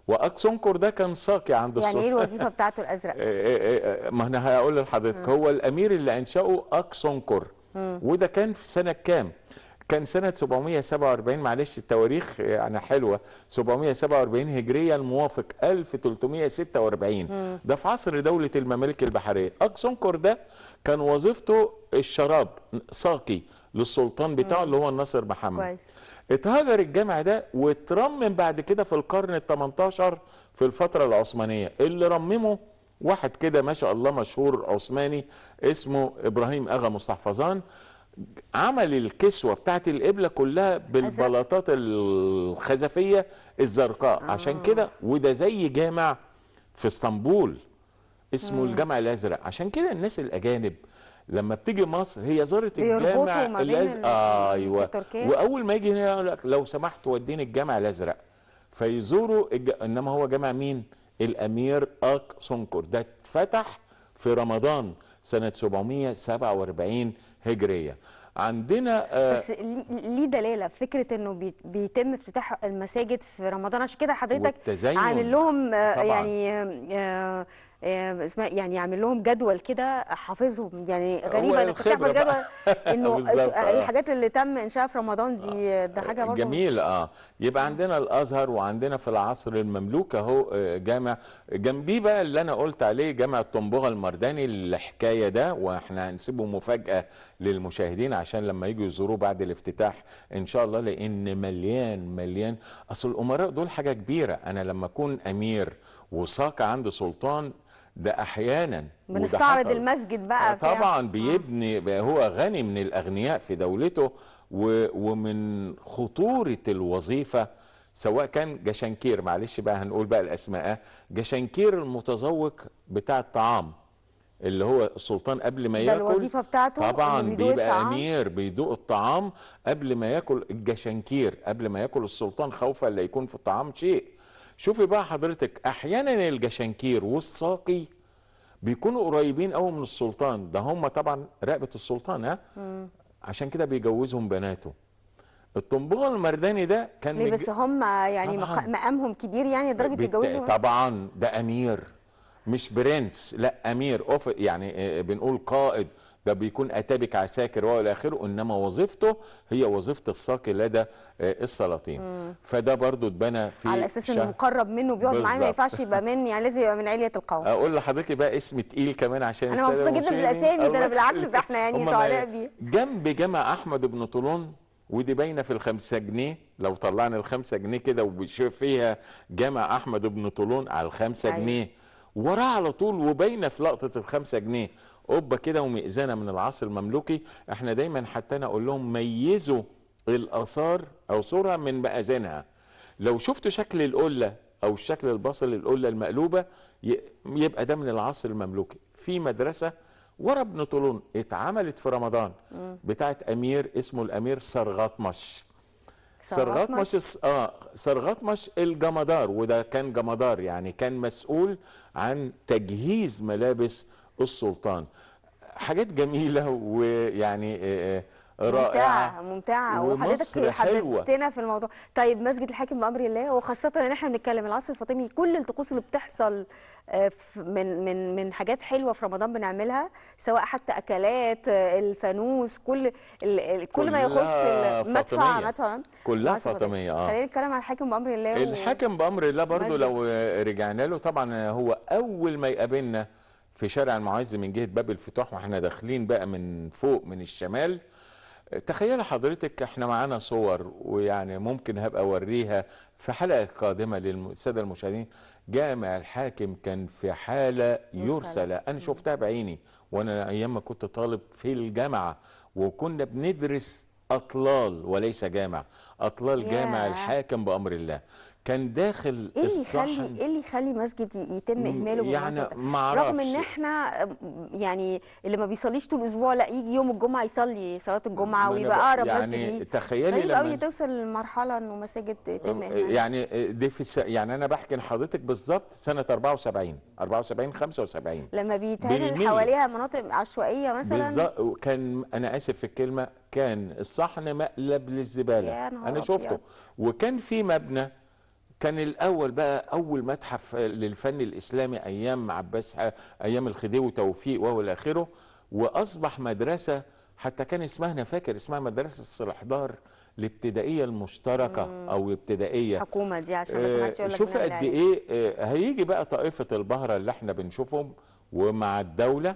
واكسونكور ده كان ساقي عند السلطان يعني ايه الوظيفه بتاعته الازرق؟ <laughs> إيه، إيه، إيه، ما انا هقول لحضرتك هو الامير اللي انشاه اكسونكور وده كان في سنه كام؟ كان سنة 747 معلش التواريخ يعني حلوة 747 هجرية الموافق 1346 ده في عصر دولة الممالك البحرية أكسونكور ده كان وظيفته الشراب ساقي للسلطان بتاعه اللي هو الناصر محمد كويس. اتهجر الجامع ده واترمم بعد كده في القرن ال18 في الفترة العثمانية اللي رممه واحد كده ما شاء الله مشهور عثماني اسمه إبراهيم أغا مستحفظان عمل الكسوة بتاعت القبلة كلها بالبلاطات الخزفية الزرقاء آه. عشان كده وده زي جامع في اسطنبول اسمه آه. الجامع الأزرق عشان كده الناس الأجانب لما بتيجي مصر هي زارت الجامع الازرق آه ايوه واول ما يجي هنا يقول لك لو سمحت وديني الجامع الازرق فيزوروا الج... انما هو جامع مين؟ الامير اك سونكور ده اتفتح في رمضان سنه 747 هجريه عندنا آه بس ليه دلاله فكره انه بيتم افتتاح المساجد في رمضان عشان كده حضرتك عامل لهم آه يعني آه, آه، آه، يعني يعمل لهم جدول كده حافظهم يعني غريبه انك تعمل جدول <laughs> انه الحاجات آه. اللي تم انشائها في رمضان دي آه، ده حاجه برضه جميل اه يبقى عندنا الازهر وعندنا في العصر المملوك اهو جامع جنبيه بقى اللي انا قلت عليه جامع طنبوغه المرداني الحكايه ده واحنا هنسيبه مفاجاه للمشاهدين عشان لما يجوا يزوروه بعد الافتتاح ان شاء الله لان مليان مليان اصل الامراء دول حاجه كبيره انا لما اكون امير وساق عند سلطان ده احيانا بنستعرض المسجد بقى آه، طبعا بيبني بقى هو غني من الاغنياء في دولته ومن خطوره الوظيفه سواء كان جشنكير معلش بقى هنقول بقى الاسماء جشنكير المتذوق بتاع الطعام اللي هو السلطان قبل ما ياكل الوظيفه بتاعته طبعا بيبقى الطعام. امير بيدوق الطعام قبل ما ياكل الجشنكير قبل ما ياكل السلطان خوفا لا يكون في الطعام شيء شوفي بقى حضرتك احيانا الجشنكير والساقي بيكونوا قريبين قوي من السلطان ده هم طبعا رقبه السلطان ها عشان كده بيجوزهم بناته الطنبوغه المرداني ده كان ليه بس هم يعني مقامهم كبير يعني لدرجه يتجوزوا طبعا ده امير مش برنس لا امير أوف يعني آه، بنقول قائد ده بيكون اتابك عساكر والى اخره انما وظيفته هي وظيفه الساقي لدى آه، السلاطين فده برضو اتبنى في على اساس انه مقرب منه بيقعد معاه ما ينفعش يبقى من يعني لازم يبقى من عليه القوم اقول لحضرتك بقى اسم تقيل كمان عشان انا مبسوطه جدا بالاسامي ده انا بالعكس ده احنا يعني سعداء بيه جنب جامع احمد بن طولون ودي باينه في الخمسة جنيه لو طلعنا الخمسة جنيه كده وبيشوف فيها جامع احمد بن طولون على الخمسة أيوة. جنيه وراه على طول وباينه في لقطه الخمسة جنيه قبه كده ومئذنه من العصر المملوكي احنا دايما حتى انا اقول لهم ميزوا الاثار او صوره من مآذنها لو شفتوا شكل القله او الشكل البصل القله المقلوبه يبقى ده من العصر المملوكي في مدرسه ورا ابن طولون اتعملت في رمضان بتاعت امير اسمه الامير سرغطمش ثروت مش اه ثروت مش الجمدار وده كان جمدار يعني كان مسؤول عن تجهيز ملابس السلطان حاجات جميله ويعني آه, آه، رائعه ممتعه ممتعه وحضرتك حددتنا في الموضوع طيب مسجد الحاكم بامر الله وخاصه ان احنا بنتكلم العصر الفاطمي كل الطقوس اللي بتحصل آه، من من من حاجات حلوه في رمضان بنعملها سواء حتى اكلات آه، الفانوس كل كل ما يخص مدفع مدفع كلها فاطميه اه خلينا نتكلم على الحاكم بامر الله الحاكم بامر الله برضو لو رجعنا له طبعا هو اول ما يقابلنا في شارع المعز من جهه باب الفتوح واحنا داخلين بقى من فوق من الشمال تخيل حضرتك احنا معانا صور ويعني ممكن هبقى اوريها في حلقه قادمه للساده المشاهدين جامع الحاكم كان في حاله يرسل انا شفتها بعيني وانا ايام ما كنت طالب في الجامعه وكنا بندرس اطلال وليس جامع اطلال جامع الحاكم بامر الله كان داخل ايه اللي يخلي ايه اللي يخلي مسجد يتم اهماله يعني ما رغم ان احنا يعني اللي ما بيصليش طول الاسبوع لا يجي يوم الجمعه يصلي صلاه الجمعه ويبقى اقرب يعني مسجد تخيلي لما قوي توصل لمرحله انه مساجد تتم يعني آه، دي في يعني انا بحكي لحضرتك بالظبط سنه 74 74 75 لما بيتعمل حواليها مناطق عشوائيه مثلا بالظبط كان انا اسف في الكلمه كان الصحن مقلب للزباله انا شفته وكان في مبنى كان الاول بقى اول متحف للفن الاسلامي ايام عباس ايام الخديوي توفيق وهو اخره واصبح مدرسه حتى كان اسمها انا فاكر اسمها مدرسه الصلاحدار الابتدائيه المشتركه مم. او ابتدائيه الحكومه دي عشان آه شوف قد ايه آه هيجي بقى طائفه البهره اللي احنا بنشوفهم ومع الدوله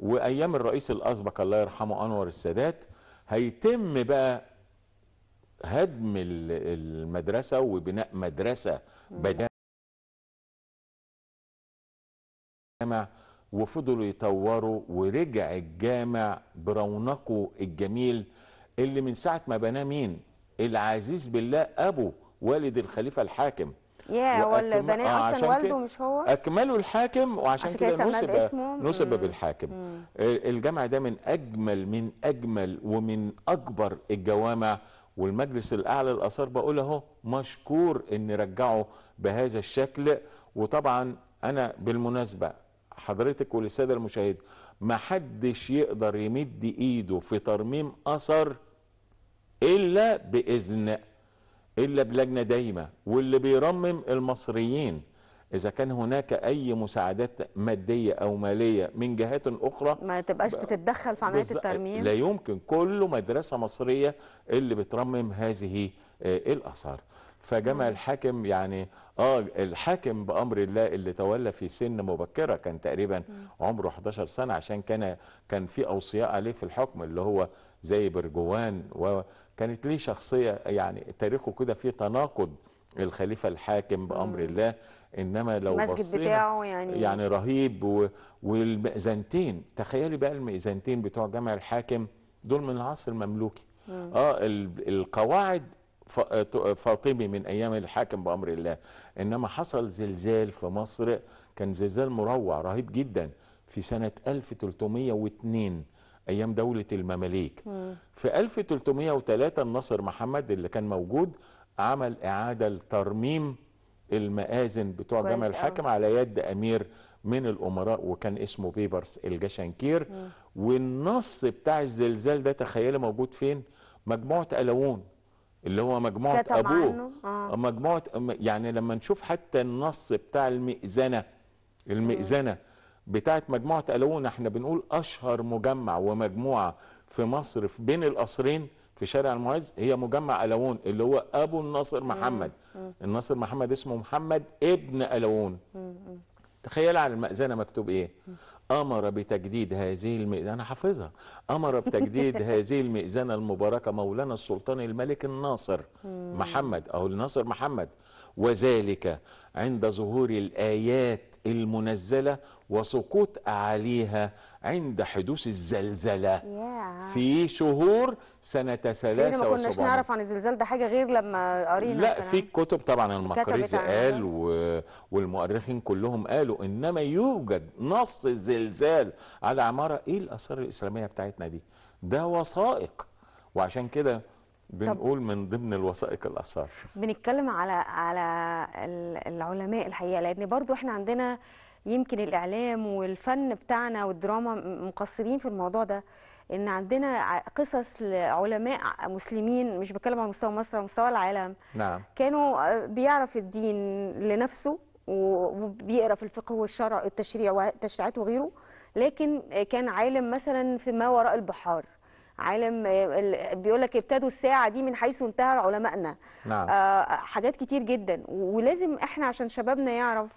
وايام الرئيس الاسبق الله يرحمه انور السادات هيتم بقى هدم المدرسة وبناء مدرسة بدامع وفضلوا يطوروا ورجع الجامع برونقه الجميل اللي من ساعة ما بناه مين العزيز بالله أبو والد الخليفة الحاكم يا ولا بناه آه، اصلا والده مش هو اكمله الحاكم وعشان كده نسب نسب بالحاكم مم. الجامع ده من اجمل من اجمل ومن اكبر الجوامع والمجلس الاعلى للاثار بقول اهو مشكور ان رجعه بهذا الشكل وطبعا انا بالمناسبه حضرتك وللساده المشاهدين ما حدش يقدر يمد ايده في ترميم اثر الا باذن الا بلجنه دايمه واللي بيرمم المصريين اذا كان هناك اي مساعدات ماديه او ماليه من جهات اخرى ما تبقاش بتتدخل في عمليه الترميم لا يمكن كل مدرسه مصريه اللي بترمم هذه آه، الاثار فجمع الحاكم يعني اه الحاكم بامر الله اللي تولى في سن مبكره كان تقريبا عمره 11 سنه عشان كان كان في اوصياء عليه في الحكم اللي هو زي برجوان وكانت ليه شخصيه يعني تاريخه كده فيه تناقض الخليفه الحاكم بامر الله انما لو المسجد بتاعه يعني يعني رهيب و... والمئذنتين تخيلي بقى المئذنتين بتوع جامع الحاكم دول من العصر المملوكي مم. اه ال... القواعد ف... فاطمي من ايام الحاكم بامر الله انما حصل زلزال في مصر كان زلزال مروع رهيب جدا في سنه 1302 ايام دوله المماليك مم. في 1303 الناصر محمد اللي كان موجود عمل إعادة لترميم المآذن بتوع جامع الحاكم على يد أمير من الأمراء وكان اسمه بيبرس الجشنكير والنص بتاع الزلزال ده تخيلي موجود فين مجموعة ألوون اللي هو مجموعة أبوه آه. مجموعة يعني لما نشوف حتى النص بتاع المئذنة المئذنة بتاعة بتاعت مجموعة ألوون احنا بنقول أشهر مجمع ومجموعة في مصر في بين القصرين في شارع المعز هي مجمع ألوون اللي هو أبو الناصر محمد الناصر محمد اسمه محمد ابن ألوون تخيل على المأذنة مكتوب إيه أمر بتجديد هذه المئذنة أنا حافظها أمر بتجديد <laughs> هذه المئذنة المباركة مولانا السلطان الملك الناصر محمد أو الناصر محمد وذلك عند ظهور الآيات المنزلة وسقوط أعاليها عند حدوث الزلزلة yeah. في شهور سنة 73 ما كناش نعرف عن الزلزال ده حاجة غير لما قرينا لا في كتب طبعا المقريزي قال و... والمؤرخين كلهم قالوا إنما يوجد نص زلزال على عمارة إيه الآثار الإسلامية بتاعتنا دي ده وثائق وعشان كده بنقول من ضمن الوثائق الاثار بنتكلم على على العلماء الحقيقه لان برضو احنا عندنا يمكن الاعلام والفن بتاعنا والدراما مقصرين في الموضوع ده ان عندنا قصص لعلماء مسلمين مش بتكلم على مستوى مصر على مستوى العالم نعم كانوا آه، بيعرف الدين لنفسه وبيقرا في الفقه والشرع التشريع وتشريعات وغيره لكن كان عالم مثلا في ما وراء البحار عالم آه، بيقول لك ابتدوا الساعه دي من حيث انتهى علمائنا نعم. آه حاجات كتير جدا ولازم احنا عشان شبابنا يعرف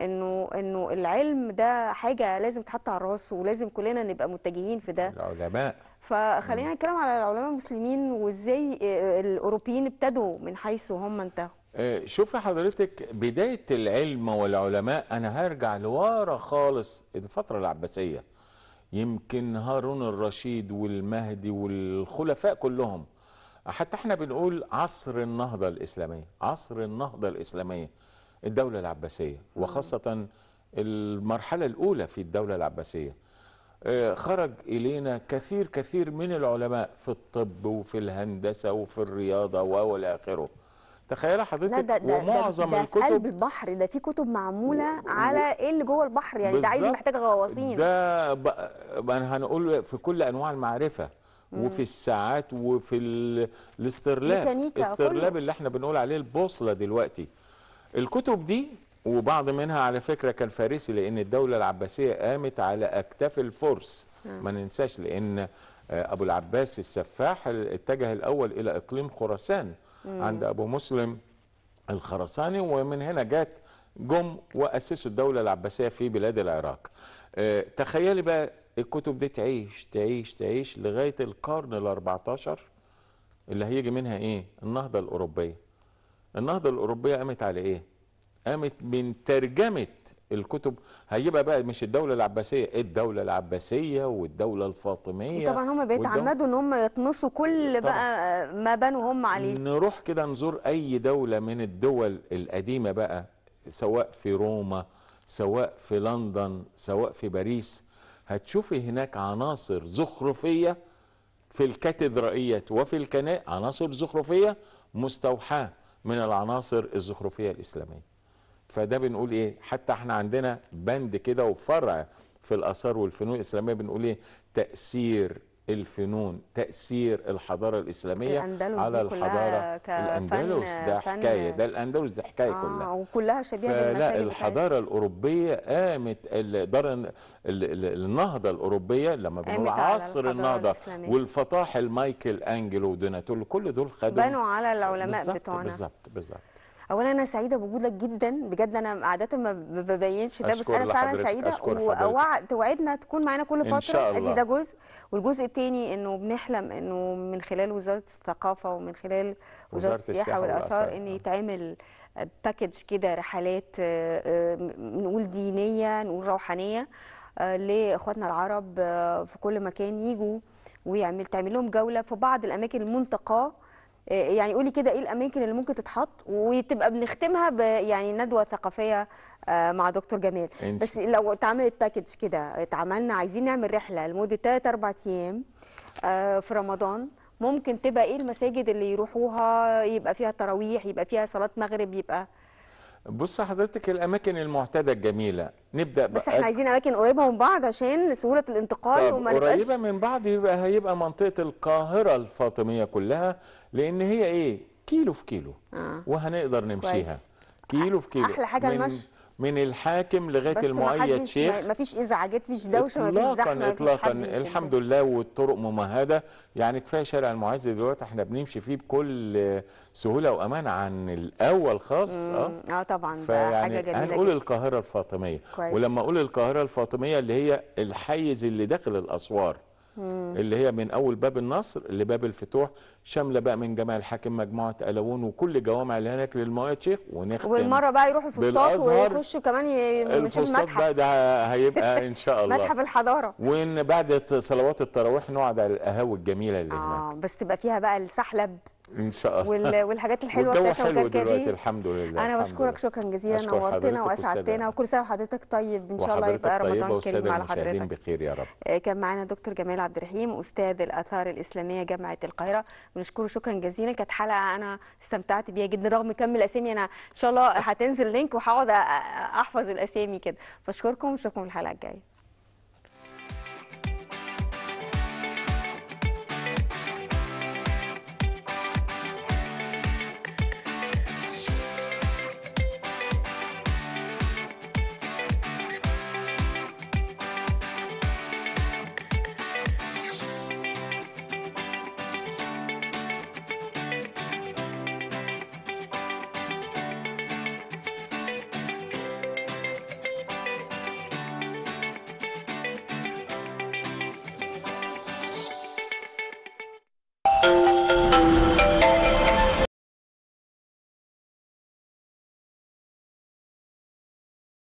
انه انه العلم ده حاجه لازم تحط على الراس ولازم كلنا نبقى متجهين في ده العلماء فخلينا نتكلم على العلماء المسلمين وازاي آه، الاوروبيين ابتدوا من حيث هم انتهوا آه، شوفي حضرتك بدايه العلم والعلماء انا هرجع لورا خالص الفتره العباسيه يمكن هارون الرشيد والمهدي والخلفاء كلهم حتى احنا بنقول عصر النهضة الإسلامية عصر النهضة الإسلامية الدولة العباسية وخاصة المرحلة الأولى في الدولة العباسية آه، خرج إلينا كثير كثير من العلماء في الطب وفي الهندسة وفي الرياضة وإلى آخره تخيل حضرتك ده ده ومعظم ده ده الكتب ده قلب البحر ده في كتب معموله و... على ايه اللي جوه البحر يعني ده عايز محتاج غواصين ده ب... هنقول في كل انواع المعرفه وفي الساعات وفي الاسترلاب الاسترلاب اللي احنا بنقول عليه البوصله دلوقتي الكتب دي وبعض منها على فكره كان فارسي لان الدوله العباسيه قامت على اكتاف الفرس ما ننساش لان آه، ابو العباس السفاح اتجه الاول الى اقليم خراسان عند ابو مسلم الخرساني ومن هنا جت جم واسسوا الدوله العباسيه في بلاد العراق أه تخيلي بقى الكتب دي تعيش تعيش تعيش لغايه القرن ال14 اللي هيجي منها ايه النهضه الاوروبيه النهضه الاوروبيه قامت على ايه قامت من ترجمه الكتب هيبقى بقى مش الدولة العباسية الدولة العباسية والدولة الفاطمية طبعا هم بيتعمدوا ان هم يطمسوا كل بقى ما بنوا هم عليه نروح كده نزور اي دولة من الدول القديمة بقى سواء في روما سواء في لندن سواء في باريس هتشوفي هناك عناصر زخرفية في الكاتدرائيات وفي الكنائس عناصر زخرفية مستوحاة من العناصر الزخرفية الإسلامية فده بنقول ايه حتى احنا عندنا بند كده وفرع في الاثار والفنون الاسلاميه بنقول ايه تاثير الفنون تاثير الحضاره الاسلاميه على الحضاره الاندلس ده حكايه ده الاندلس ده حكايه آه كلها وكلها شبيهه لا الحضاره الاوروبيه قامت دار النهضه الاوروبيه لما بنقول عصر النهضه والفطاح المايكل انجلو ودوناتولو كل دول خدوا بنوا على العلماء بتوعنا بالظبط بالظبط اولا انا سعيده بوجودك جدا بجد انا عاده ما ببينش ده بس انا فعلا سعيده وتوعدنا تكون معانا كل فتره إن شاء الله. ادي ده جزء والجزء الثاني انه بنحلم انه من خلال وزاره الثقافه ومن خلال وزاره السياحه والاثار ان آه. يتعمل باكج كده رحلات آه، آه، نقول دينيه نقول روحانيه لاخواتنا العرب في كل مكان يجوا ويعمل تعمل لهم جوله في بعض الاماكن المنتقاه آه، يعني قولي كده ايه الاماكن اللي ممكن تتحط وتبقى بنختمها يعني ندوه ثقافيه آه، مع دكتور جمال انت. بس لو اتعملت باكج كده اتعملنا عايزين نعمل رحله لمده 3 4 ايام آه، في رمضان ممكن تبقى ايه المساجد اللي يروحوها يبقى فيها تراويح يبقى فيها صلاه مغرب يبقى بص حضرتك الاماكن المعتاده الجميله نبدا بس احنا عايزين اماكن قريبه من بعض عشان سهوله الانتقال طيب، وما نبقاش قريبه من بعض يبقى هيبقى منطقه القاهره الفاطميه كلها لان هي ايه كيلو في كيلو آه. وهنقدر نمشيها كويس. كيلو في كيلو احلى حاجه المشي من الحاكم لغايه المؤيد شيخ ما فيش ازعاجات فيش دوشه ما فيش زحمه اطلاقا الحمد لله والطرق ممهده يعني كفايه شارع المعز دلوقتي احنا بنمشي فيه بكل سهوله وامان عن الاول خالص اه اه طبعا ده حاجه جميله هنقول القاهره الفاطميه كويس. ولما اقول القاهره الفاطميه اللي هي الحيز اللي داخل الاسوار مم. اللي هي من اول باب النصر لباب الفتوح شامله بقى من جمال الحاكم مجموعه الون وكل جوامع اللي هناك للمواد شيخ ونختم والمره بقى يروحوا الفسطاط ويخشوا كمان الفسطاط بقى ده هيبقى <laughs> ان شاء الله متحف الحضاره وان بعد صلوات التراويح نقعد على القهاوي الجميله اللي آه هناك بس تبقى فيها بقى السحلب ان شاء الله والحاجات <laughs> الحلوه بتاعتك حلو دلوقتي الحمد لله انا بشكرك شكرا جزيلا نورتنا واسعدتنا وكل سنه وحضرتك طيب ان شاء الله يبقى طيب رمضان كريم على حضرتك بخير يا رب آه، كان معانا دكتور جمال عبد الرحيم استاذ الاثار الاسلاميه جامعه القاهره بنشكره شكرا جزيلا كانت حلقه انا استمتعت بيها جدا رغم كم الاسامي انا ان شاء الله هتنزل لينك وهقعد احفظ الاسامي كده بشكركم ونشوفكم الحلقه الجايه